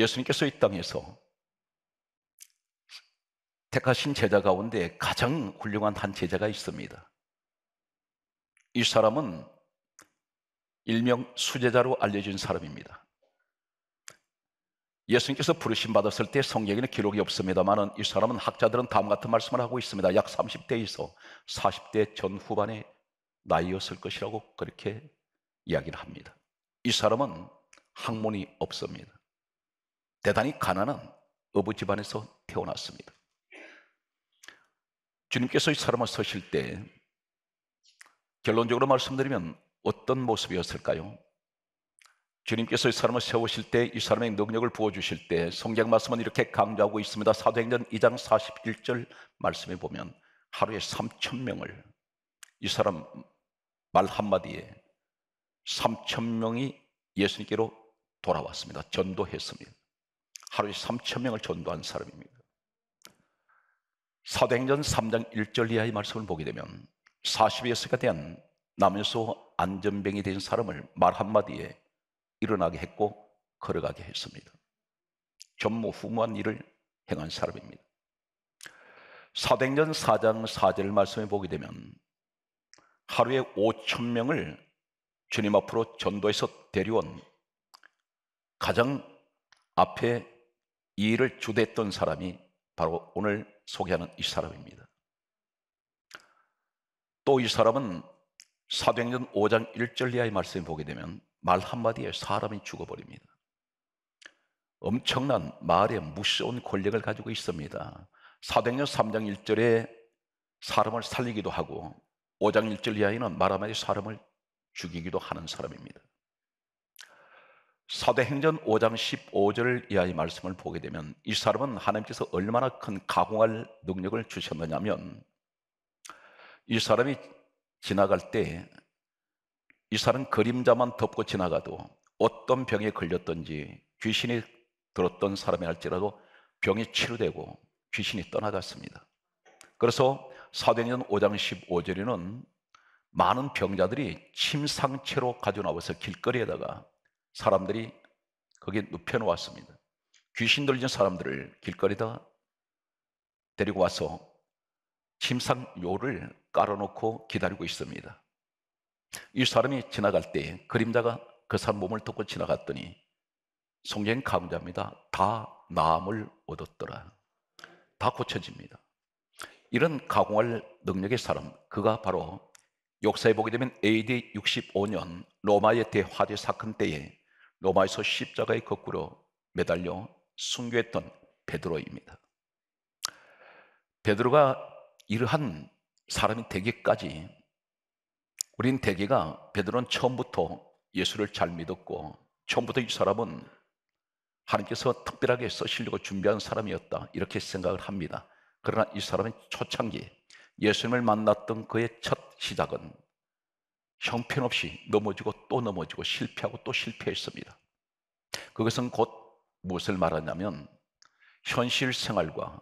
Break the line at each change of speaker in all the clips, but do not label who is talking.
예수님께서 이 땅에서 택하신 제자 가운데 가장 훌륭한 한 제자가 있습니다. 이 사람은 일명 수제자로 알려진 사람입니다. 예수님께서 부르심 받았을 때 성경에는 기록이 없습니다만은 이 사람은 학자들은 다음 같은 말씀을 하고 있습니다. 약 30대에서 40대 전후반의 나이였을 것이라고 그렇게 이야기를 합니다. 이 사람은 학문이 없습니다. 대단히 가난한 어부 집안에서 태어났습니다. 주님께서 이 사람을 서실 때 결론적으로 말씀드리면 어떤 모습이었을까요? 주님께서 이 사람을 세우실 때 이 사람의 능력을 부어주실 때 성경 말씀은 이렇게 강조하고 있습니다. 사도행전 2장 41절 말씀에 보면 하루에 3천명을 이 사람 말 한마디에 3천명이 예수님께로 돌아왔습니다. 전도했습니다. 하루에 3천 명을 전도한 사람입니다. 사도행전 3장 1절 이하의 말씀을 보게 되면 40여세가 된 남녀소 안전병이 된 사람을 말 한마디에 일어나게 했고 걸어가게 했습니다. 전무후무한 일을 행한 사람입니다. 사도행전 4장 4절 말씀을 보게 되면 하루에 5천 명을 주님 앞으로 전도해서 데려온 가장 앞에 이 일을 주도했던 사람이 바로 오늘 소개하는 이 사람입니다. 또 이 사람은 사도행전 5장 1절 이하의 말씀을 보게 되면 말 한마디에 사람이 죽어버립니다. 엄청난 말에 무서운 권력을 가지고 있습니다. 사도행전 3장 1절에 사람을 살리기도 하고 5장 1절 이하에는 말 한마디 사람을 죽이기도 하는 사람입니다. 사대행전 5장 15절 이하의 말씀을 보게 되면 이 사람은 하나님께서 얼마나 큰 가공할 능력을 주셨느냐면 이 사람이 지나갈 때 이 사람은 그림자만 덮고 지나가도 어떤 병에 걸렸던지 귀신이 들었던 사람이 할지라도 병이 치료되고 귀신이 떠나갔습니다. 그래서 사대행전 5장 15절에는 많은 병자들이 침상체로 가져 나와서 길거리에다가 사람들이 거기에 눕혀놓았습니다. 귀신 들린 사람들을 길거리다 데리고 와서 침상 요를 깔아놓고 기다리고 있습니다. 이 사람이 지나갈 때 그림자가 그 사람 몸을 덮고 지나갔더니 성경 강자입니다. 다 나음을 얻었더라. 다 고쳐집니다. 이런 가공할 능력의 사람, 그가 바로 역사에 보게 되면 AD 65년 로마의 대화재 사건 때에 로마에서 십자가의 거꾸로 매달려 순교했던 베드로입니다. 베드로가 이러한 사람이 되기까지 우린 대개가 베드로는 처음부터 예수를 잘 믿었고 처음부터 이 사람은 하나님께서 특별하게 써시려고 준비한 사람이었다 이렇게 생각을 합니다. 그러나 이사람의 초창기 예수님을 만났던 그의 첫 시작은 형편없이 넘어지고 또 넘어지고 실패하고 또 실패했습니다. 그것은 곧 무엇을 말하냐면 현실 생활과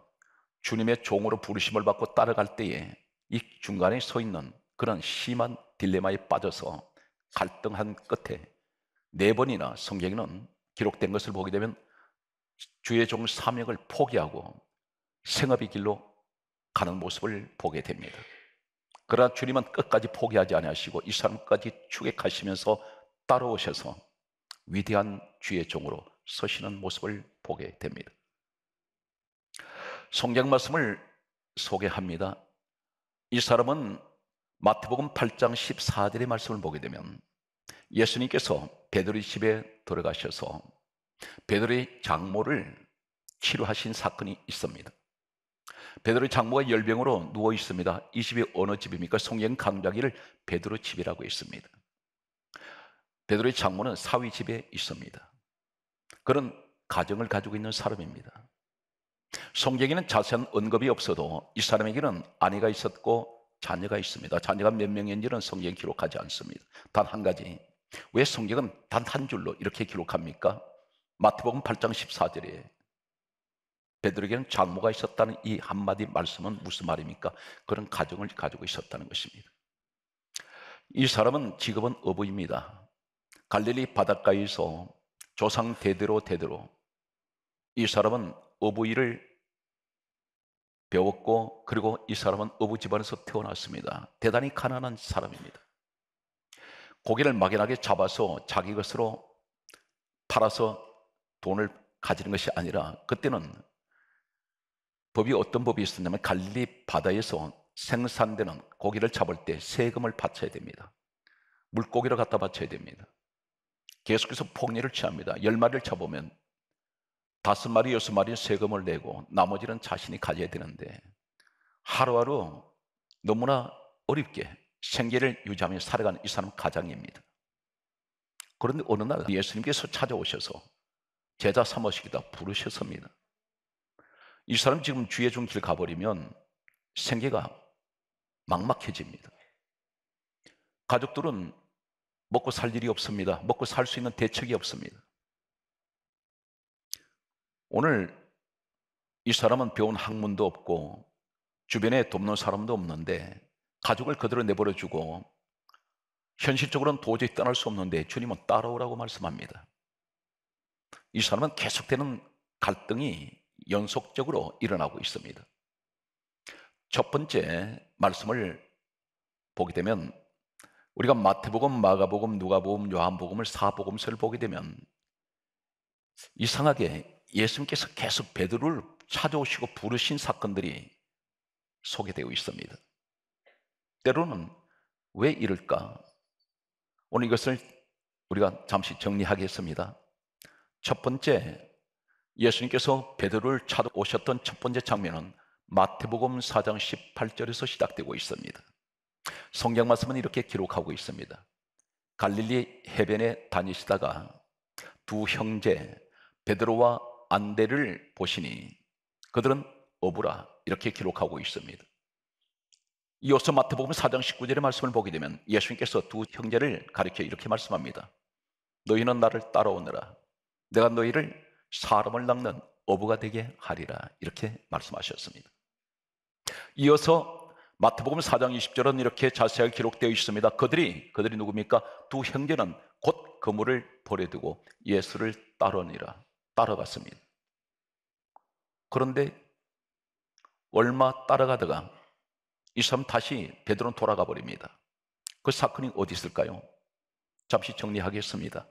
주님의 종으로 부르심을 받고 따라갈 때에 이 중간에 서 있는 그런 심한 딜레마에 빠져서 갈등한 끝에 네 번이나 성경에는 기록된 것을 보게 되면 주의 종 사명을 포기하고 생업의 길로 가는 모습을 보게 됩니다. 그러나 주님은 끝까지 포기하지 아니하시고 이 사람까지 추격하시면서 따라오셔서 위대한 주의 종으로 서시는 모습을 보게 됩니다. 성경 말씀을 소개합니다. 이 사람은 마태복음 8장 14절의 말씀을 보게 되면 예수님께서 베드로의 집에 들어가셔서 베드로의 장모를 치료하신 사건이 있습니다. 베드로의 장모가 열병으로 누워 있습니다. 이 집이 어느 집입니까? 성경 강좌기를 베드로 집이라고 했습니다. 베드로의 장모는 사위 집에 있습니다. 그런 가정을 가지고 있는 사람입니다. 성경에는 자세한 언급이 없어도 이 사람에게는 아내가 있었고 자녀가 있습니다. 자녀가 몇 명인지는 성경 기록하지 않습니다. 단 한 가지. 왜 성경은 단 한 줄로 이렇게 기록합니까? 마태복음 8장 14절에 베드로에게는 장모가 있었다는 이 한마디 말씀은 무슨 말입니까? 그런 가정을 가지고 있었다는 것입니다. 이 사람은 직업은 어부입니다. 갈릴리 바닷가에서 조상 대대로 대대로 이 사람은 어부 일을 배웠고 그리고 이 사람은 어부 집안에서 태어났습니다. 대단히 가난한 사람입니다. 고개를 막연하게 잡아서 자기 것으로 팔아서 돈을 가지는 것이 아니라 그때는 법이 어떤 법이 있었냐면 갈리 바다에서 생산되는 고기를 잡을 때 세금을 바쳐야 됩니다. 물고기를 갖다 바쳐야 됩니다. 계속해서 폭리를 취합니다. 열 마리를 잡으면 다섯 마리, 여섯 마리 세금을 내고 나머지는 자신이 가져야 되는데 하루하루 너무나 어렵게 생계를 유지하며 살아가는 이 사람 가장입니다. 그런데 어느 날 예수님께서 찾아오셔서 제자 삼으시기다 부르셨습니다. 이 사람 지금 주의 종길 가버리면 생계가 막막해집니다. 가족들은 먹고 살 일이 없습니다. 먹고 살 수 있는 대책이 없습니다. 오늘 이 사람은 배운 학문도 없고 주변에 돕는 사람도 없는데 가족을 그대로 내버려 주고 현실적으로는 도저히 떠날 수 없는데 주님은 따라오라고 말씀합니다. 이 사람은 계속되는 갈등이 연속적으로 일어나고 있습니다. 첫 번째 말씀을 보게 되면 우리가 마태복음, 마가복음, 누가복음, 요한복음을 사복음서를 보게 되면 이상하게 예수님께서 계속 베드로를 찾아오시고 부르신 사건들이 소개되고 있습니다. 때로는 왜 이럴까? 오늘 이것을 우리가 잠시 정리하겠습니다. 첫 번째, 예수님께서 베드로를 찾아오셨던 첫 번째 장면은 마태복음 4장 18절에서 시작되고 있습니다. 성경 말씀은 이렇게 기록하고 있습니다. 갈릴리 해변에 다니시다가 두 형제 베드로와 안데를 보시니 그들은 어부라 이렇게 기록하고 있습니다. 이어서 마태복음 4장 19절의 말씀을 보게 되면 예수님께서 두 형제를 가리켜 이렇게 말씀합니다. 너희는 나를 따라오느라 내가 너희를 사람을 낚는 어부가 되게 하리라 이렇게 말씀하셨습니다. 이어서 마태복음 4장 20절은 이렇게 자세하게 기록되어 있습니다. 그들이 그들이 누굽니까? 두 형제는 곧 그물을 버려두고 예수를 따르니라 따라갔습니다. 그런데 얼마 따라가다가 이 사람 다시 베드로는 돌아가 버립니다. 그 사건이 어디 있을까요? 잠시 정리하겠습니다.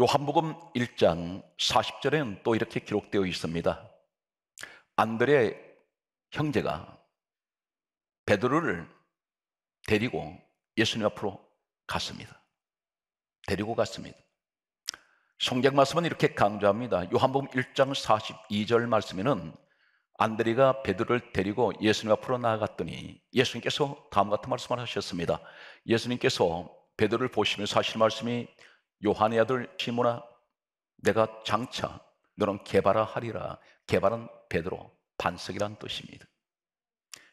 요한복음 1장 40절에는 또 이렇게 기록되어 있습니다. 안드레 형제가 베드로를 데리고 예수님 앞으로 갔습니다. 데리고 갔습니다. 성경 말씀은 이렇게 강조합니다. 요한복음 1장 42절 말씀에는 안드레가 베드로를 데리고 예수님 앞으로 나아갔더니 예수님께서 다음 같은 말씀을 하셨습니다. 예수님께서 베드로를 보시면서 하실 말씀이 요한의 아들 시모나 내가 장차 너는 개바라 하리라. 개바는 베드로 반석이란 뜻입니다.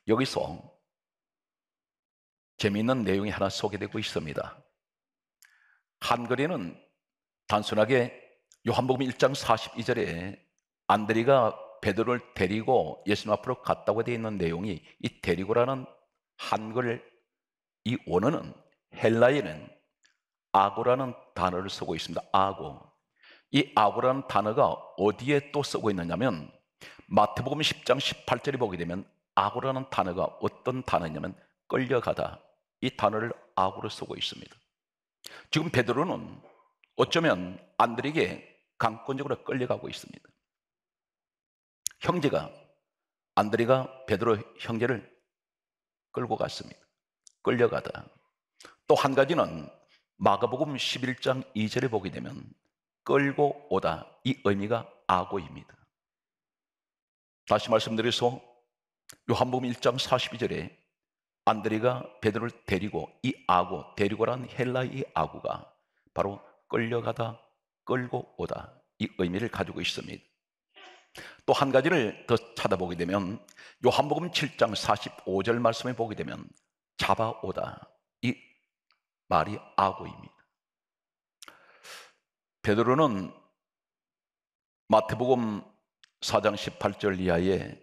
여기서 재미있는 내용이 하나 소개되고 있습니다. 한글에는 단순하게 요한복음 1장 42절에 안드리가 베드로를 데리고 예수님 앞으로 갔다고 되어 있는 내용이 이 데리고라는 한글 이 원어는 헬라에는 아고라는 단어를 쓰고 있습니다. 아고. 이 아고라는 단어가 어디에 또 쓰고 있느냐면 마태복음 10장 18절에 보게 되면 아고라는 단어가 어떤 단어냐면 끌려가다. 이 단어를 아고로 쓰고 있습니다. 지금 베드로는 어쩌면 안드레에게 강권적으로 끌려가고 있습니다. 형제가 안드레가 베드로 형제를 끌고 갔습니다. 끌려가다. 또 한 가지는 마가복음 11장 2절에 보게 되면 끌고 오다 이 의미가 아고입니다 다시 말씀드려서 요한복음 1장 42절에 안드레가 베드로를 데리고 이 악어, 데리고란 헬라의 악어가 바로 끌려가다, 끌고 오다 이 의미를 가지고 있습니다. 또 한 가지를 더 찾아보게 되면 요한복음 7장 45절 말씀에 보게 되면 잡아오다 말이 아고입니다. 베드로는 마태복음 4장 18절 이하에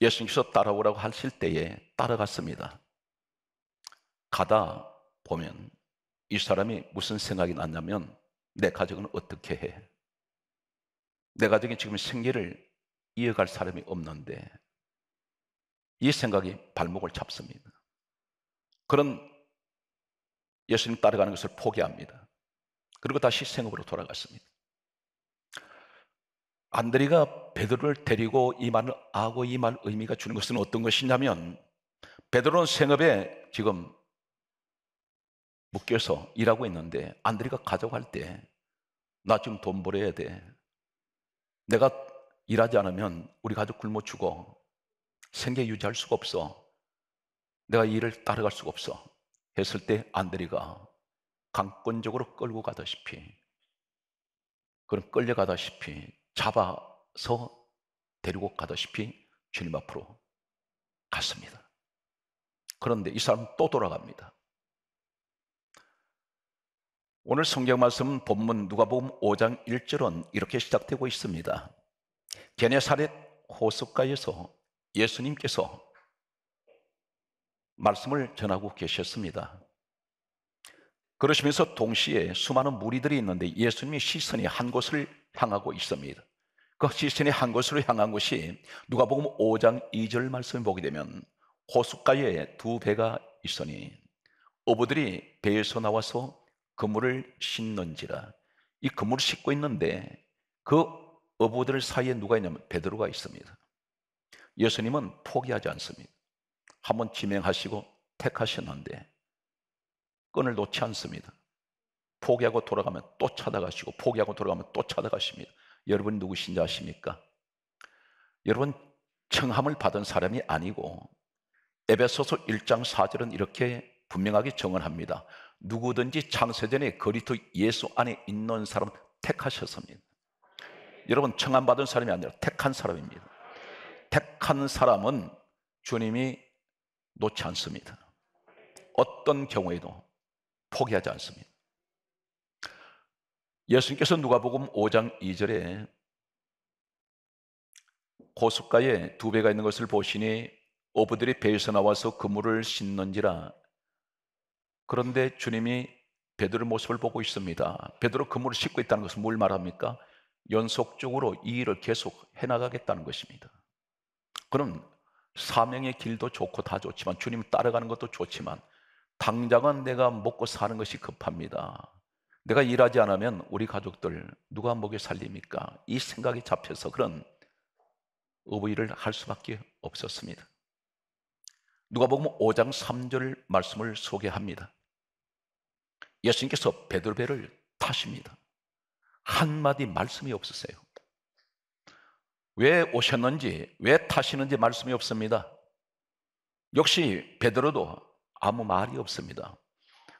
예수님께서 따라오라고 하실 때에 따라갔습니다. 가다 보면 이 사람이 무슨 생각이 났냐면 내 가족은 어떻게 해? 내 가족이 지금 생계를 이어갈 사람이 없는데 이 생각이 발목을 잡습니다. 그런 예수님 따라가는 것을 포기합니다. 그리고 다시 생업으로 돌아갔습니다. 안드리가 베드로를 데리고 이 말을 하고 이 말 의미가 주는 것은 어떤 것이냐면 베드로는 생업에 지금 묶여서 일하고 있는데 안드리가 가져갈 때 나 지금 돈 벌어야 돼. 내가 일하지 않으면 우리 가족 굶어 죽어. 생계 유지할 수가 없어. 내가 일을 따라갈 수가 없어. 했을 때 안드리가 강권적으로 끌고 가다시피 그럼 끌려가다시피 잡아서 데리고 가다시피 주님 앞으로 갔습니다. 그런데 이 사람 또 돌아갑니다. 오늘 성경 말씀 본문 누가복음 5장 1절은 이렇게 시작되고 있습니다. 게네사렛 호숫가에서 예수님께서 말씀을 전하고 계셨습니다. 그러시면서 동시에 수많은 무리들이 있는데 예수님의 시선이 한 곳을 향하고 있습니다. 그 시선이 한 곳으로 향한 것이 누가복음 5장 2절 말씀을 보게 되면 호숫가에 두 배가 있으니 어부들이 배에서 나와서 그물을 씻는지라 이 그물을 씻고 있는데 그 어부들 사이에 누가 있냐면 베드로가 있습니다. 예수님은 포기하지 않습니다. 한번 지명하시고 택하셨는데 끈을 놓지 않습니다. 포기하고 돌아가면 또 찾아가시고 포기하고 돌아가면 또 찾아가십니다. 여러분 누구신지 아십니까? 여러분 청함을 받은 사람이 아니고 에베소서 1장 4절은 이렇게 분명하게 정언합니다. 누구든지 창세전에 그리스도 예수 안에 있는 사람 택하셨습니다. 여러분 청함 받은 사람이 아니라 택한 사람입니다. 택한 사람은 주님이 놓지 않습니다. 어떤 경우에도 포기하지 않습니다. 예수님께서 누가복음 5장 2절에 고숫가에 두 배가 있는 것을 보시니 어부들이 배에서 나와서 그물을 씻는지라 그런데 주님이 베드로 모습을 보고 있습니다. 베드로 그물을 씻고 있다는 것은 뭘 말합니까? 연속적으로 이 일을 계속 해나가겠다는 것입니다. 그럼 사명의 길도 좋고 다 좋지만 주님 따라가는 것도 좋지만 당장은 내가 먹고 사는 것이 급합니다. 내가 일하지 않으면 우리 가족들 누가 먹여 살립니까? 이 생각이 잡혀서 그런 어부일을 할 수밖에 없었습니다. 누가 보면 5장 3절 말씀을 소개합니다. 예수님께서 베드로배를 타십니다. 한 마디 말씀이 없으세요. 왜 오셨는지 왜 타시는지 말씀이 없습니다. 역시 베드로도 아무 말이 없습니다.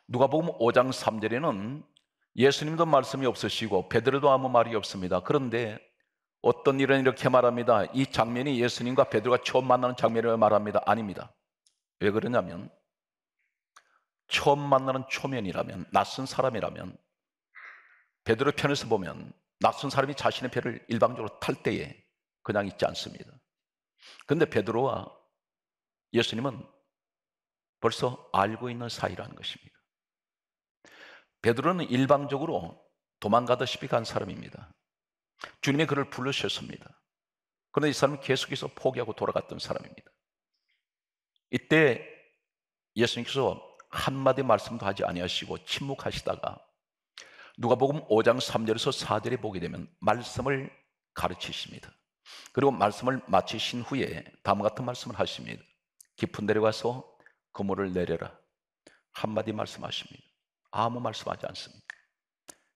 누가복음 5장 3절에는 예수님도 말씀이 없으시고 베드로도 아무 말이 없습니다. 그런데 어떤 일은 이렇게 말합니다. 이 장면이 예수님과 베드로가 처음 만나는 장면을 말합니다. 아닙니다. 왜 그러냐면 처음 만나는 초면이라면 낯선 사람이라면 베드로 편에서 보면 낯선 사람이 자신의 배를 일방적으로 탈 때에 그냥 있지 않습니다. 근데 베드로와 예수님은 벌써 알고 있는 사이라는 것입니다. 베드로는 일방적으로 도망가다시피 간 사람입니다. 주님이 그를 부르셨습니다. 그런데 이 사람은 계속해서 포기하고 돌아갔던 사람입니다. 이때 예수님께서 한마디 말씀도 하지 아니하시고 침묵하시다가 누가복음 5장 3절에서 4절에 보게 되면 말씀을 가르치십니다. 그리고 말씀을 마치신 후에 다음 같은 말씀을 하십니다. 깊은 데로 가서 그물을 내려라. 한마디 말씀하십니다. 아무 말씀하지 않습니다.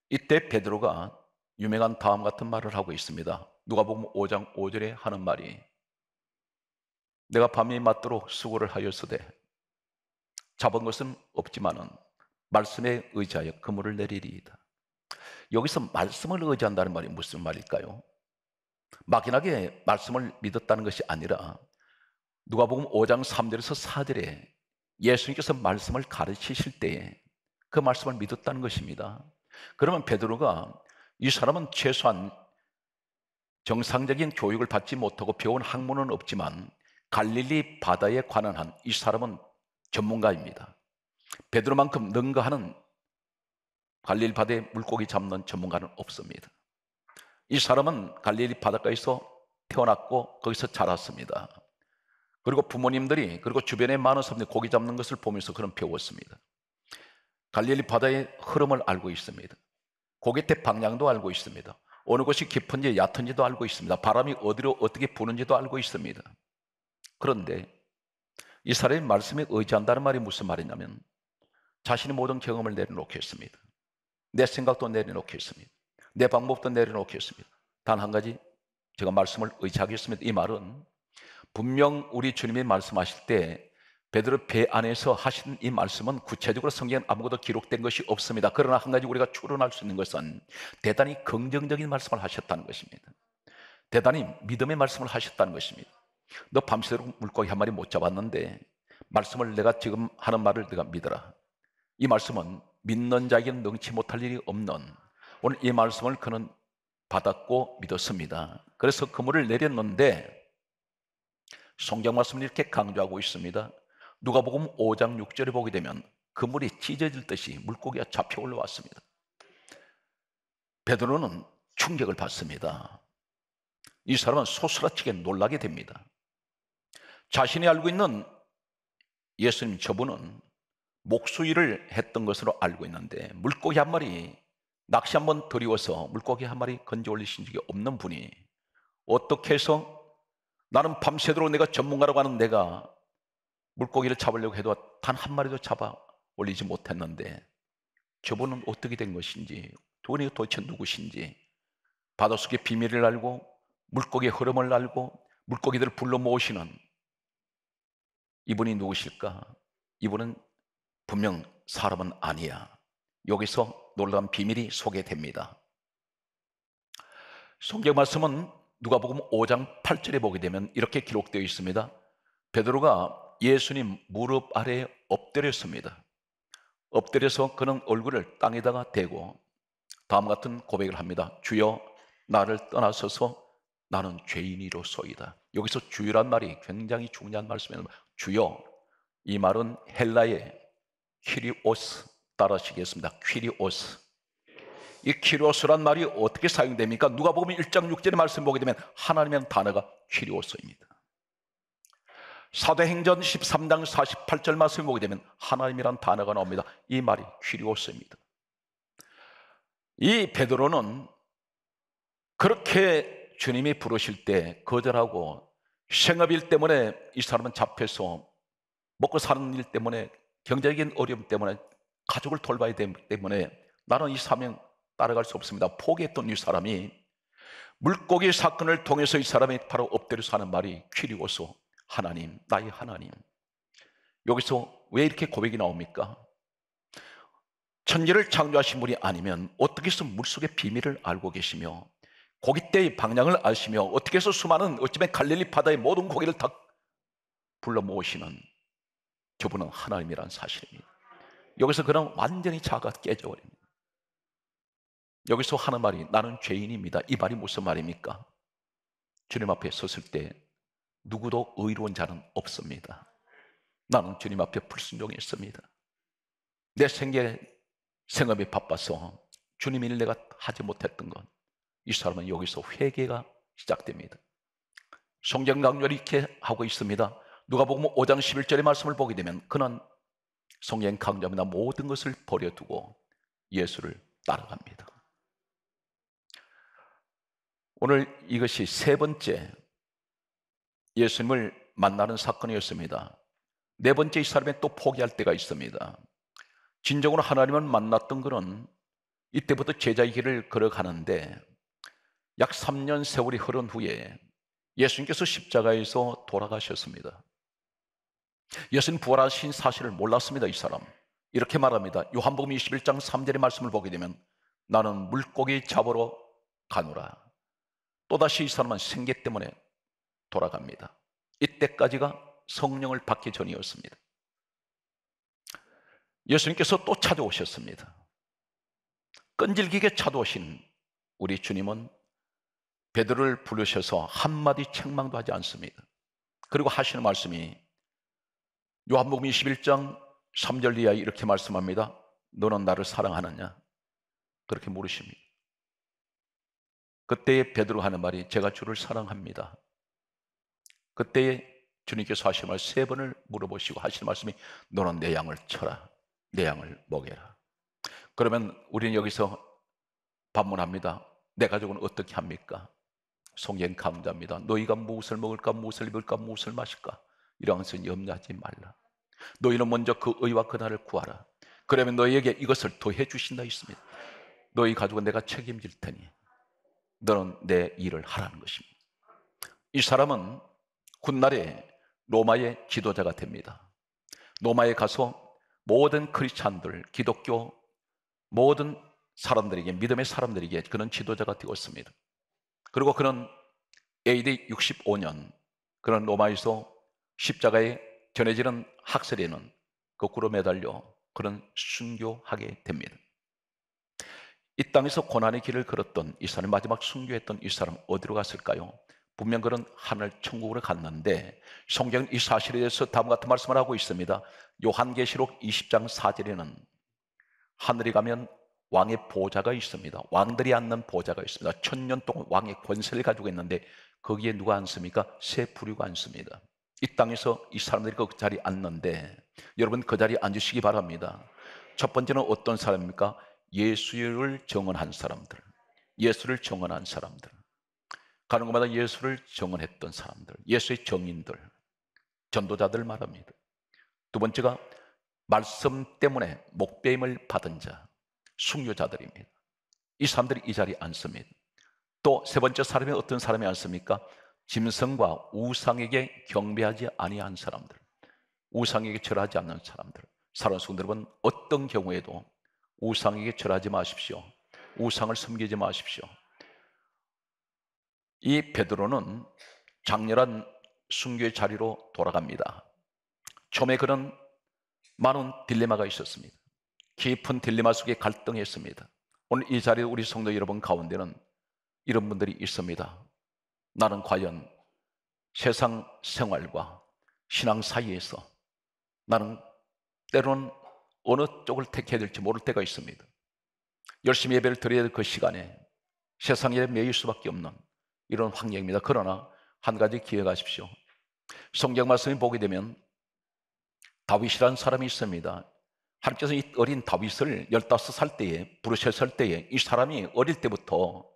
이때 베드로가 유명한 다음 같은 말을 하고 있습니다. 누가 보면 5장 5절에 하는 말이 내가 밤이 맞도록 수고를 하였으되 잡은 것은 없지만은 말씀에 의지하여 그물을 내리리이다. 여기서 말씀을 의지한다는 말이 무슨 말일까요? 막연하게 말씀을 믿었다는 것이 아니라 누가복음 5장 3절에서 4절에 예수님께서 말씀을 가르치실 때에 그 말씀을 믿었다는 것입니다. 그러면 베드로가 이 사람은 최소한 정상적인 교육을 받지 못하고 배운 학문은 없지만 갈릴리 바다에 관한 한 이 사람은 전문가입니다. 베드로만큼 능가하는 갈릴 바다에 물고기 잡는 전문가는 없습니다. 이 사람은 갈릴리 바닷가에서 태어났고 거기서 자랐습니다. 그리고 부모님들이 그리고 주변에 많은 사람들이 고기 잡는 것을 보면서 그런 배웠습니다. 갈릴리 바다의 흐름을 알고 있습니다. 고깃대 방향도 알고 있습니다. 어느 곳이 깊은지 얕은지도 알고 있습니다. 바람이 어디로 어떻게 부는지도 알고 있습니다. 그런데 이사람이 말씀에 의지한다는 말이 무슨 말이냐면 자신의 모든 경험을 내려놓겠습니다. 내 생각도 내려놓겠습니다. 내 방법도 내려놓겠습니다. 단 한 가지 제가 말씀을 의지하겠습니다. 이 말은 분명 우리 주님이 말씀하실 때 베드로 배 안에서 하신 이 말씀은 구체적으로 성경에 아무것도 기록된 것이 없습니다. 그러나 한 가지 우리가 추론할 수 있는 것은 대단히 긍정적인 말씀을 하셨다는 것입니다. 대단히 믿음의 말씀을 하셨다는 것입니다. 너 밤새도록 물고기 한 마리 못 잡았는데 말씀을 내가 지금 하는 말을 네가 믿어라. 이 말씀은 믿는 자에게는 능치 못할 일이 없는 오늘 이 말씀을 그는 받았고 믿었습니다. 그래서 그물을 내렸는데 성경 말씀을 이렇게 강조하고 있습니다. 누가복음 5장 6절에 보게 되면 그물이 찢어질 듯이 물고기가 잡혀 올라왔습니다. 베드로는 충격을 받습니다. 이 사람은 소스라치게 놀라게 됩니다. 자신이 알고 있는 예수님 저분은 목수일을 했던 것으로 알고 있는데 물고기 한 마리 낚시 한번 들이워서 물고기 한 마리 건져 올리신 적이 없는 분이 어떻게 해서 나는 밤새도록 내가 전문가라고 하는 내가 물고기를 잡으려고 해도 단 한 마리도 잡아 올리지 못했는데 저분은 어떻게 된 것인지 돈이 도대체 누구신지 바닷속의 비밀을 알고 물고기의 흐름을 알고 물고기들을 불러 모으시는 이분이 누구실까? 이분은 분명 사람은 아니야. 여기서 놀라운 비밀이 소개됩니다. 성경 말씀은 누가복음 5장 8절에 보게 되면 이렇게 기록되어 있습니다. 베드로가 예수님 무릎 아래에 엎드렸습니다. 엎드려서 그는 얼굴을 땅에다가 대고 다음 같은 고백을 합니다. 주여 나를 떠나서서 나는 죄인이로소이다. 여기서 주여란 말이 굉장히 중요한 말씀입니다. 주여 이 말은 헬라의 키리오스 따라하시겠습니다. 퀴리오스. 이 퀴리오스란 말이 어떻게 사용됩니까? 누가 보면 1장 6절의 말씀 보게 되면 하나님의 단어가 퀴리오스입니다. 사도행전 13장 48절 말씀 을 보게 되면 하나님이란 단어가 나옵니다. 이 말이 퀴리오스입니다. 이 베드로는 그렇게 주님이 부르실 때 거절하고 생업일 때문에 이 사람은 잡혀서 먹고 사는 일 때문에 경제적인 어려움 때문에 가족을 돌봐야 되기 때문에 나는 이 사명 따라갈 수 없습니다. 포기했던 이 사람이 물고기 사건을 통해서 이 사람이 바로 엎드려서 는 말이 키리고소 하나님, 나의 하나님. 여기서 왜 이렇게 고백이 나옵니까? 천지를 창조하신 분이 아니면 어떻게 해서 물속의 비밀을 알고 계시며 고깃대의 방향을 아시며 어떻게 해서 수많은 어찌면 갈릴리 바다의 모든 고기를 다 불러 모으시는 저분은 하나님이란 사실입니다. 여기서 그럼 완전히 자가 깨져버립니다. 여기서 하는 말이 나는 죄인입니다. 이 말이 무슨 말입니까? 주님 앞에 섰을 때 누구도 의로운 자는 없습니다. 나는 주님 앞에 불순종했습니다. 내 생계 생업이 바빠서 주님 일 내가 하지 못했던 건 이 사람은 여기서 회개가 시작됩니다. 성경 강조 이렇게 하고 있습니다. 누가복음 5장 11절의 말씀을 보게 되면 그는 성령 강조이나 모든 것을 버려두고 예수를 따라갑니다. 오늘 이것이 세 번째 예수님을 만나는 사건이었습니다. 네 번째 이 사람이 또 포기할 때가 있습니다. 진정으로 하나님을 만났던 그는 이때부터 제자의 길을 걸어가는데 약 3년 세월이 흐른 후에 예수님께서 십자가에서 돌아가셨습니다. 예수님 부활하신 사실을 몰랐습니다, 이 사람. 이렇게 말합니다. 요한복음 21장 3절의 말씀을 보게 되면 나는 물고기 잡으러 가노라. 또다시 이 사람은 생계 때문에 돌아갑니다. 이때까지가 성령을 받기 전이었습니다. 예수님께서 또 찾아오셨습니다. 끈질기게 찾아오신 우리 주님은 베드로를 부르셔서 한마디 책망도 하지 않습니다. 그리고 하시는 말씀이 요한복음 21장 3절 이하에 이렇게 말씀합니다. 너는 나를 사랑하느냐? 그렇게 물으십니다. 그때에 베드로 하는 말이 제가 주를 사랑합니다. 그때에 주님께서 하신 말세 번을 물어보시고 하시는 말씀이 너는 내 양을 쳐라. 내 양을 먹여라. 그러면 우리는 여기서 반문합니다. 내 가족은 어떻게 합니까? 성경 감자입니다. 너희가 무엇을 먹을까, 무엇을 입을까, 무엇을 마실까? 이러한 것은 염려하지 말라. 너희는 먼저 그 의와 그날을 구하라. 그러면 너희에게 이것을 더해 주신다 했습니다 너희 가족은 내가 책임질 테니 너는 내 일을 하라는 것입니다. 이 사람은 훗날에 로마의 지도자가 됩니다. 로마에 가서 모든 크리스찬들, 기독교 모든 사람들에게 믿음의 사람들에게 그는 지도자가 되었습니다. 그리고 그는 AD 65년 그는 로마에서 십자가에 전해지는 학설에는 거꾸로 매달려 그런 순교하게 됩니다. 이 땅에서 고난의 길을 걸었던 이 사람, 마지막 순교했던 이 사람 어디로 갔을까요? 분명 그런 하늘 천국으로 갔는데 성경은 이 사실에 대해서 다음 같은 말씀을 하고 있습니다. 요한계시록 20장 4절에는 하늘에 가면 왕의 보좌가 있습니다. 왕들이 앉는 보좌가 있습니다. 천년 동안 왕의 권세를 가지고 있는데 거기에 누가 앉습니까? 새 부류가 앉습니다. 이 땅에서 이 사람들이 그 자리에 앉는데 여러분 그 자리에 앉으시기 바랍니다. 첫 번째는 어떤 사람입니까? 예수를 정언한 사람들. 예수를 정언한 사람들. 가는 곳마다 예수를 정언했던 사람들. 예수의 정인들. 전도자들 말합니다. 두 번째가 말씀 때문에 목배임을 받은 자. 숙교자들입니다. 이 사람들이 이 자리에 앉습니다. 또 세 번째 사람이 어떤 사람이 앉습니까? 짐승과 우상에게 경배하지 아니한 사람들, 우상에게 절하지 않는 사람들, 사랑하는 성도 여러분, 어떤 경우에도 우상에게 절하지 마십시오. 우상을 섬기지 마십시오. 이 베드로는 장렬한 순교의 자리로 돌아갑니다. 처음에 그는 많은 딜레마가 있었습니다. 깊은 딜레마 속에 갈등했습니다. 오늘 이 자리에 우리 성도 여러분 가운데는 이런 분들이 있습니다. 나는 과연 세상 생활과 신앙 사이에서 나는 때로는 어느 쪽을 택해야 될지 모를 때가 있습니다. 열심히 예배를 드려야 될 그 시간에 세상에 매일 수밖에 없는 이런 환경입니다. 그러나 한 가지 기억하십시오. 성경 말씀을 보게 되면 다윗이라는 사람이 있습니다. 하나님께서 이 어린 다윗을 15살 때에 부르셨을 때에 이 사람이 어릴 때부터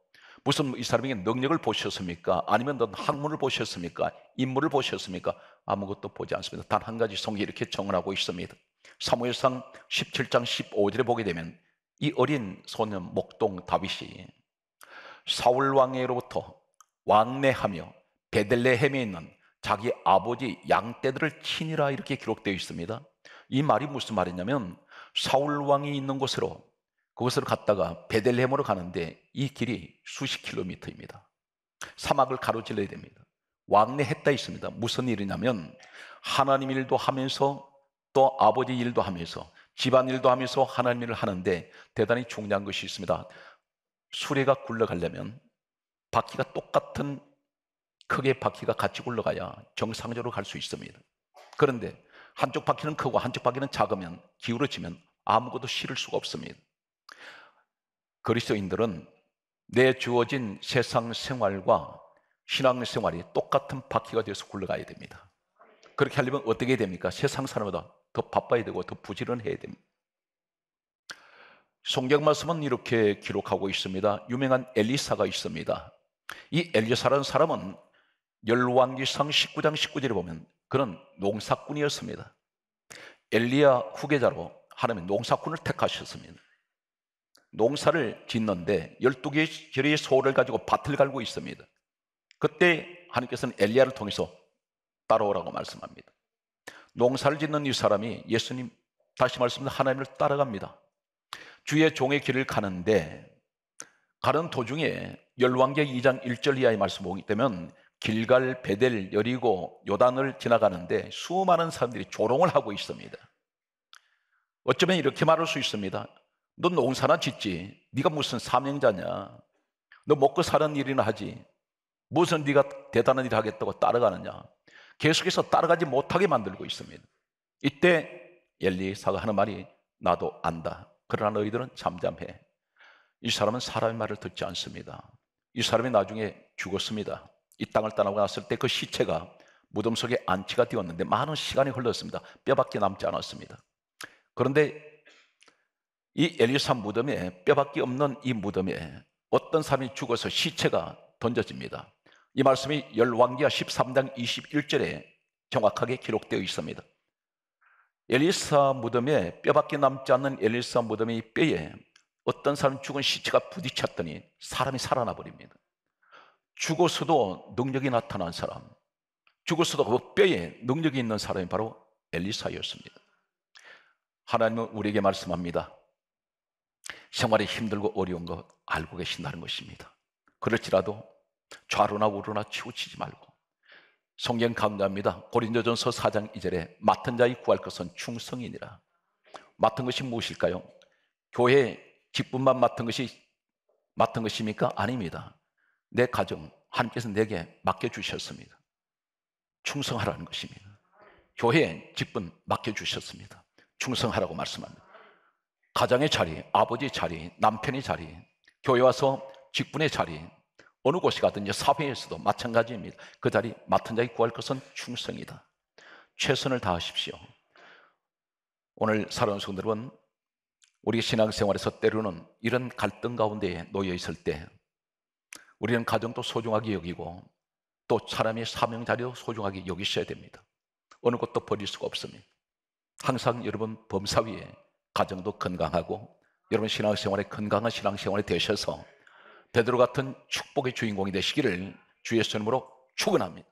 무슨 이 사람에게 능력을 보셨습니까? 아니면 넌 학문을 보셨습니까? 인물을 보셨습니까? 아무것도 보지 않습니다. 단 한 가지 성이 이렇게 정을하고 있습니다. 사무엘상 17장 15절에 보게 되면 이 어린 소년 목동 다윗이 사울 왕에로부터 왕래하며 베들레헴에 있는 자기 아버지 양떼들을 치니라 이렇게 기록되어 있습니다. 이 말이 무슨 말이냐면 사울 왕이 있는 곳으로 그곳으로 갔다가 베델레헴으로 가는데 이 길이 수십 킬로미터입니다. 사막을 가로질러야 됩니다. 왕래했다 있습니다. 무슨 일이냐면 하나님 일도 하면서 또 아버지 일도 하면서 집안 일도 하면서 하나님 일을 하는데 대단히 중요한 것이 있습니다. 수레가 굴러가려면 바퀴가 똑같은 크게 바퀴가 같이 굴러가야 정상적으로 갈 수 있습니다. 그런데 한쪽 바퀴는 크고 한쪽 바퀴는 작으면 기울어지면 아무것도 실을 수가 없습니다. 그리스도인들은 내 주어진 세상 생활과 신앙 생활이 똑같은 바퀴가 되어서 굴러가야 됩니다. 그렇게 하려면 어떻게 해야 됩니까? 세상 사람보다 더 바빠야 되고 더 부지런해야 됩니다. 성경 말씀은 이렇게 기록하고 있습니다. 유명한 엘리사가 있습니다. 이 엘리사라는 사람은 열왕기상 19장 19절에 보면 그는 농사꾼이었습니다. 엘리야 후계자로 하나님이 농사꾼을 택하셨습니다. 농사를 짓는데 12개의 결의 소를 가지고 밭을 갈고 있습니다. 그때 하나님께서는 엘리야를 통해서 따라오라고 말씀합니다. 농사를 짓는 이 사람이 예수님 다시 말씀드린 하나님을 따라갑니다. 주의 종의 길을 가는데 가는 도중에 열왕계 2장 1절 이하의 말씀 을 보기 때문에 길갈 베델 여리고 요단을 지나가는데 수많은 사람들이 조롱을 하고 있습니다. 어쩌면 이렇게 말할 수 있습니다. 넌 농사나 짓지. 네가 무슨 삼행자냐. 너 먹고 사는 일이나 하지. 무슨 네가 대단한 일을 하겠다고 따라가느냐. 계속해서 따라가지 못하게 만들고 있습니다. 이때 엘리사가 하는 말이 나도 안다. 그러나 너희들은 잠잠해. 이 사람은 사람의 말을 듣지 않습니다. 이 사람이 나중에 죽었습니다. 이 땅을 떠나고 났을 때 그 시체가 무덤 속에 안치가 되었는데 많은 시간이 흘렀습니다. 뼈밖에 남지 않았습니다. 그런데 이 엘리사 무덤에 뼈밖에 없는 이 무덤에 어떤 사람이 죽어서 시체가 던져집니다. 이 말씀이 열왕기하 13장 21절에 정확하게 기록되어 있습니다. 엘리사 무덤에 뼈밖에 남지 않는 엘리사 무덤의 뼈에 어떤 사람 죽은 시체가 부딪혔더니 사람이 살아나 버립니다. 죽어서도 능력이 나타난 사람, 죽어서도 그 뼈에 능력이 있는 사람이 바로 엘리사였습니다. 하나님은 우리에게 말씀합니다. 생활이 힘들고 어려운 거 알고 계신다는 것입니다. 그럴지라도 좌로나 우로나 치우치지 말고 성경 강조합니다. 고린도전서 4장 2절에 맡은 자의 구할 것은 충성이니라. 맡은 것이 무엇일까요? 교회 기쁨만 맡은 것이 맡은 것입니까? 아닙니다. 내 가정 하나님께서 내게 맡겨 주셨습니다. 충성하라는 것입니다. 교회 기쁨 맡겨 주셨습니다. 충성하라고 말씀합니다. 가장의 자리, 아버지의 자리, 남편의 자리, 교회 와서 직분의 자리, 어느 곳이 가든지 사회에서도 마찬가지입니다. 그 자리 맡은 자에 구할 것은 충성이다. 최선을 다하십시오. 오늘 사랑하는 성도 여러분, 우리 신앙생활에서 때로는 이런 갈등 가운데 놓여 있을 때 우리는 가정도 소중하게 여기고 또 사람의 사명 자리도 소중하게 여기셔야 됩니다. 어느 것도 버릴 수가 없습니다. 항상 여러분 범사 위에 가정도 건강하고 여러분 신앙생활에 건강한 신앙생활이 되셔서 베드로 같은 축복의 주인공이 되시기를 주의 수님으로 축원합니다.